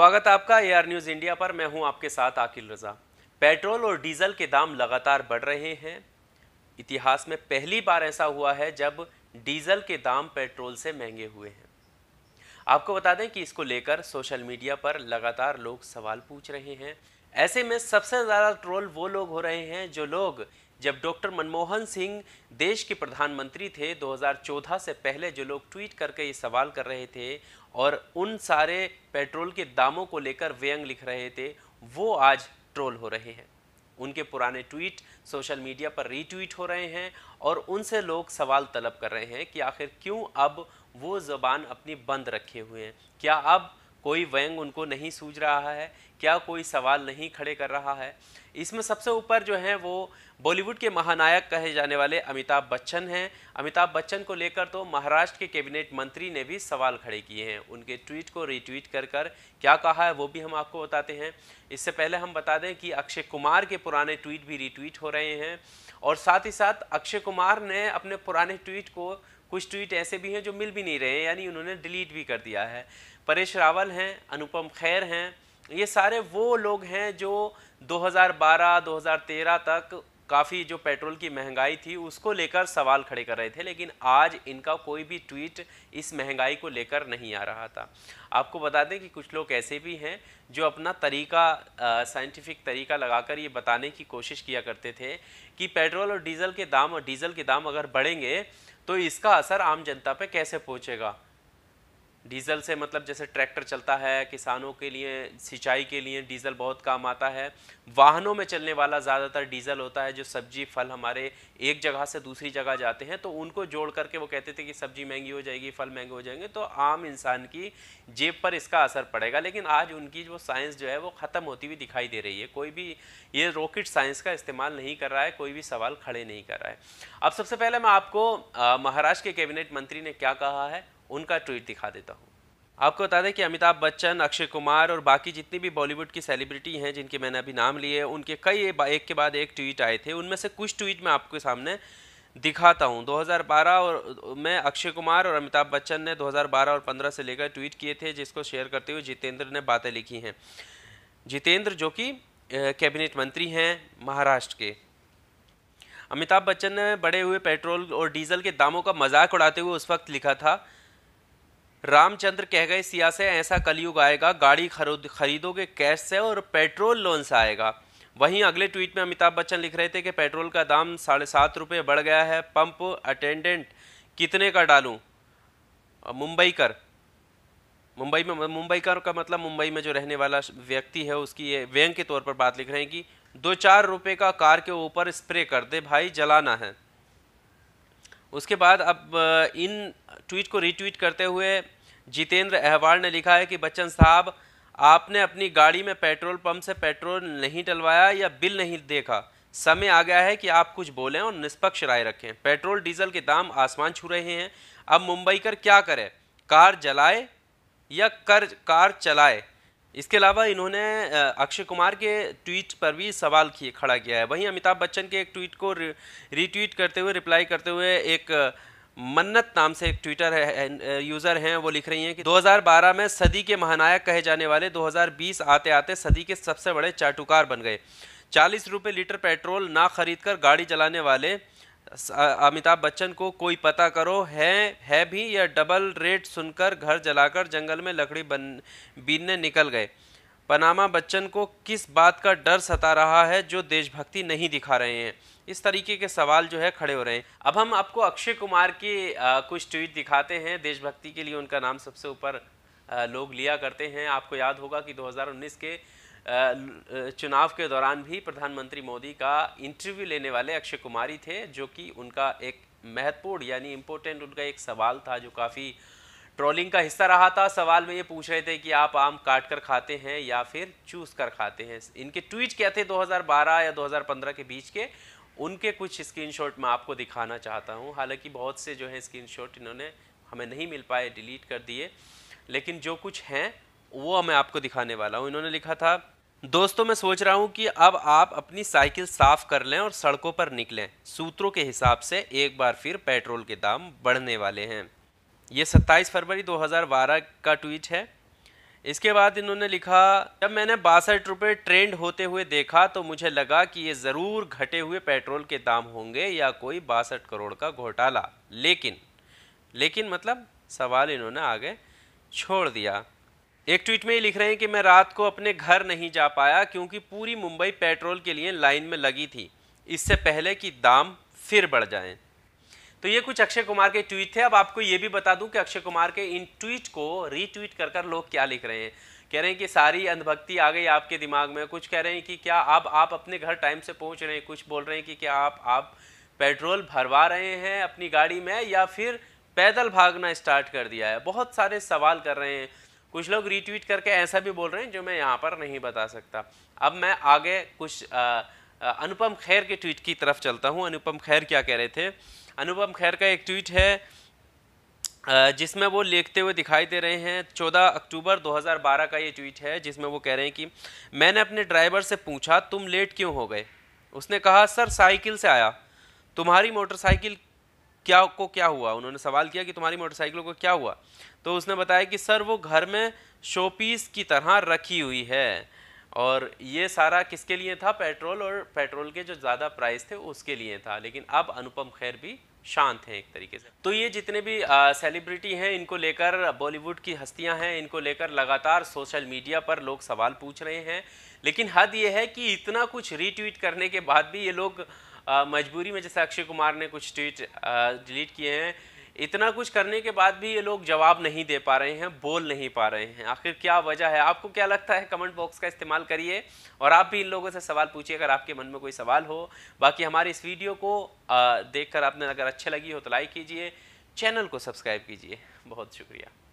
स्वागत आपका AR news India पर मैं हूं आपके साथ आकिल रजा पेट्रोल और डीजल के दाम लगातार बढ़ रहे हैं इतिहास में पहली बार ऐसा हुआ है जब डीजल के दाम पेट्रोल से महंगे हुए हैं आपको बता दें कि इसको लेकर सोशल मीडिया पर लगातार लोग सवाल पूछ रहे हैं ऐसे में सबसे ज़्यादा ट्रोल वो लोग हो रहे हैं जो लोग जब डॉक्टर मनमोहन सिंह देश के प्रधानमंत्री थे 2014 से पहले जो लोग ट्वीट करके ये सवाल कर रहे थे और उन सारे पेट्रोल के दामों को लेकर व्यंग लिख रहे थे वो आज ट्रोल हो रहे हैं उनके पुराने ट्वीट सोशल मीडिया पर रीट्वीट हो रहे हैं और उनसे लोग सवाल तलब कर रहे हैं कि आखिर क्यों अब वो ज़बान अपनी बंद रखे हुए हैं क्या अब कोई व्यंग उनको नहीं सूझ रहा है क्या कोई सवाल नहीं खड़े कर रहा है इसमें सबसे ऊपर जो है वो बॉलीवुड के महानायक कहे जाने वाले अमिताभ बच्चन हैं अमिताभ बच्चन को लेकर तो महाराष्ट्र के कैबिनेट मंत्री ने भी सवाल खड़े किए हैं उनके ट्वीट को रीट्वीट कर कर क्या कहा है वो भी हम आपको बताते हैं इससे पहले हम बता दें कि अक्षय कुमार के पुराने ट्वीट भी रीट्वीट हो रहे हैं और साथ ही साथ अक्षय कुमार ने अपने पुराने ट्वीट को कुछ ट्वीट ऐसे भी हैं जो मिल भी नहीं रहे यानी उन्होंने डिलीट भी कर दिया है परेश रावल हैं अनुपम खैर हैं ये सारे वो लोग हैं जो 2012-2013 तक काफ़ी जो पेट्रोल की महंगाई थी उसको लेकर सवाल खड़े कर रहे थे लेकिन आज इनका कोई भी ट्वीट इस महंगाई को लेकर नहीं आ रहा था आपको बता दें कि कुछ लोग ऐसे भी हैं जो अपना तरीका साइंटिफिक तरीका लगाकर ये बताने की कोशिश किया करते थे कि पेट्रोल और डीजल के दाम और डीजल के दाम अगर बढ़ेंगे तो इसका असर आम जनता पर कैसे पहुँचेगा डीज़ल से मतलब जैसे ट्रैक्टर चलता है किसानों के लिए सिंचाई के लिए डीज़ल बहुत काम आता है वाहनों में चलने वाला ज़्यादातर डीज़ल होता है जो सब्जी फल हमारे एक जगह से दूसरी जगह जाते हैं तो उनको जोड़ करके वो कहते थे कि सब्जी महंगी हो जाएगी फल महंगे हो जाएंगे तो आम इंसान की जेब पर इसका असर पड़ेगा लेकिन आज उनकी जो साइंस जो है वो ख़त्म होती हुई दिखाई दे रही है कोई भी ये रॉकेट साइंस का इस्तेमाल नहीं कर रहा है कोई भी सवाल खड़े नहीं कर रहा है अब सबसे पहले मैं आपको महाराष्ट्र के कैबिनेट मंत्री ने क्या कहा है उनका ट्वीट दिखा देता हूँ आपको बता दें कि अमिताभ बच्चन अक्षय कुमार और बाकी जितनी भी बॉलीवुड की सेलिब्रिटी हैं जिनके मैंने अभी नाम लिए उनके कई एक के बाद एक ट्वीट आए थे उनमें से कुछ ट्वीट मैं आपके सामने दिखाता हूँ 2012 और मैं अक्षय कुमार और अमिताभ बच्चन ने 2012 और 15 से लेकर ट्वीट किए थे जिसको शेयर करते हुए जितेंद्र ने बातें लिखी हैं जितेंद्र जो कि कैबिनेट मंत्री हैं महाराष्ट्र के अमिताभ बच्चन ने बढ़े हुए पेट्रोल और डीजल के दामों का मजाक उड़ाते हुए उस वक्त लिखा था रामचंद्र कह गए सिया से ऐसा कलयुग आएगा गाड़ी खरीद खरीदोगे कैश से और पेट्रोल लोन से आएगा वहीं अगले ट्वीट में अमिताभ बच्चन लिख रहे थे कि पेट्रोल का दाम साढ़े सात रुपये बढ़ गया है पंप अटेंडेंट कितने का डालूं मुंबई कर मुंबई में मुंबई कर का मतलब मुंबई में जो रहने वाला व्यक्ति है उसकी ये व्यंग के तौर पर बात लिख रहे हैं कि दो चार रुपये का कार के ऊपर स्प्रे कर दे भाई जलाना है उसके बाद अब इन ट्वीट को रीट्वीट करते हुए जितेंद्र अहवाल ने लिखा है कि बच्चन साहब आपने अपनी गाड़ी में पेट्रोल पंप से पेट्रोल नहीं डलवाया या बिल नहीं देखा समय आ गया है कि आप कुछ बोलें और निष्पक्ष राय रखें पेट्रोल डीजल के दाम आसमान छू रहे हैं अब मुंबई कर क्या करें कार जलाए या कर कार चलाए इसके अलावा इन्होंने अक्षय कुमार के ट्वीट पर भी सवाल किए खड़ा किया है वहीं अमिताभ बच्चन के एक ट्वीट को रीट्वीट करते हुए रिप्लाई करते हुए एक मन्नत नाम से एक ट्विटर है यूज़र हैं वो लिख रही हैं कि 2012 में सदी के महानायक कहे जाने वाले 2020 आते आते सदी के सबसे बड़े चाटुकार बन गए चालीस रुपये लीटर पेट्रोल ना खरीद कर गाड़ी चलाने वाले अमिताभ बच्चन को कोई पता करो है है भी या डबल रेट सुनकर घर जलाकर जंगल में लकड़ी बन बीनने निकल गए पनामा बच्चन को किस बात का डर सता रहा है जो देशभक्ति नहीं दिखा रहे हैं इस तरीके के सवाल जो है खड़े हो रहे हैं अब हम आपको अक्षय कुमार के कुछ ट्वीट दिखाते हैं देशभक्ति के लिए उनका नाम सबसे ऊपर लोग लिया करते हैं आपको याद होगा कि 2019 के चुनाव के दौरान भी प्रधानमंत्री मोदी का इंटरव्यू लेने वाले अक्षय कुमारी थे जो कि उनका एक महत्वपूर्ण यानी इम्पोर्टेंट उनका एक सवाल था जो काफ़ी ट्रोलिंग का हिस्सा रहा था सवाल में ये पूछ रहे थे कि आप आम काट कर खाते हैं या फिर चूस कर खाते हैं इनके ट्वीट क्या थे 2012 या 2015 के बीच के उनके कुछ स्क्रीनशॉट मैं आपको दिखाना चाहता हूँ हालांकि बहुत से जो है स्क्रीनशॉट इन्होंने हमें नहीं मिल पाए डिलीट कर दिए लेकिन जो कुछ हैं वो मैं आपको दिखाने वाला हूँ इन्होंने लिखा था दोस्तों मैं सोच रहा हूँ कि अब आप अपनी साइकिल साफ कर लें और सड़कों पर निकलें सूत्रों के हिसाब से एक बार फिर पेट्रोल के दाम बढ़ने वाले हैं ये 27 फरवरी 2012 का ट्वीट है इसके बाद इन्होंने लिखा जब मैंने बासठ रुपये ट्रेंड होते हुए देखा तो मुझे लगा कि ये ज़रूर घटे हुए पेट्रोल के दाम होंगे या कोई बासठ करोड़ का घोटाला लेकिन लेकिन मतलब सवाल इन्होंने आगे छोड़ दिया एक ट्वीट में ये लिख रहे हैं कि मैं रात को अपने घर नहीं जा पाया क्योंकि पूरी मुंबई पेट्रोल के लिए लाइन में लगी थी इससे पहले कि दाम फिर बढ़ जाएं तो ये कुछ अक्षय कुमार के ट्वीट थे अब आपको ये भी बता दूं कि अक्षय कुमार के इन ट्वीट को रीट्वीट कर कर लोग क्या लिख रहे हैं कह रहे हैं कि सारी अंधभक्ति आ गई आपके दिमाग में कुछ कह रहे हैं कि क्या अब आप अपने घर टाइम से पहुँच रहे हैं कुछ बोल रहे हैं कि क्या आप आप पेट्रोल भरवा रहे हैं अपनी गाड़ी में या फिर पैदल भागना स्टार्ट कर दिया है बहुत सारे सवाल कर रहे हैं कुछ लोग रीट्वीट करके ऐसा भी बोल रहे हैं जो मैं यहाँ पर नहीं बता सकता अब मैं आगे कुछ अनुपम खैर के ट्वीट की तरफ चलता हूँ अनुपम खैर क्या कह रहे थे अनुपम खैर का एक ट्वीट है जिसमें वो लिखते हुए दिखाई दे रहे हैं 14 अक्टूबर 2012 का ये ट्वीट है जिसमें वो कह रहे हैं कि मैंने अपने ड्राइवर से पूछा तुम लेट क्यों हो गए उसने कहा सर साइकिल से आया तुम्हारी मोटरसाइकिल क्या को क्या हुआ उन्होंने सवाल किया कि तुम्हारी मोटरसाइकिलों को क्या हुआ तो उसने बताया कि सर वो घर में शोपीस की तरह रखी हुई है और ये सारा किसके लिए था पेट्रोल और पेट्रोल के जो ज़्यादा प्राइस थे उसके लिए था लेकिन अब अनुपम खैर भी शांत हैं एक तरीके से तो ये जितने भी सेलिब्रिटी हैं इनको लेकर बॉलीवुड की हस्तियां हैं इनको लेकर लगातार सोशल मीडिया पर लोग सवाल पूछ रहे हैं लेकिन हद ये है कि इतना कुछ रीट्वीट करने के बाद भी ये लोग मजबूरी में जैसे अक्षय कुमार ने कुछ ट्वीट डिलीट किए हैं इतना कुछ करने के बाद भी ये लोग जवाब नहीं दे पा रहे हैं बोल नहीं पा रहे हैं आखिर क्या वजह है आपको क्या लगता है कमेंट बॉक्स का इस्तेमाल करिए और आप भी इन लोगों से सवाल पूछिए अगर आपके मन में कोई सवाल हो बाकी हमारी इस वीडियो को देखकर आपने अगर अच्छी लगी हो तो लाइक कीजिए चैनल को सब्सक्राइब कीजिए बहुत शुक्रिया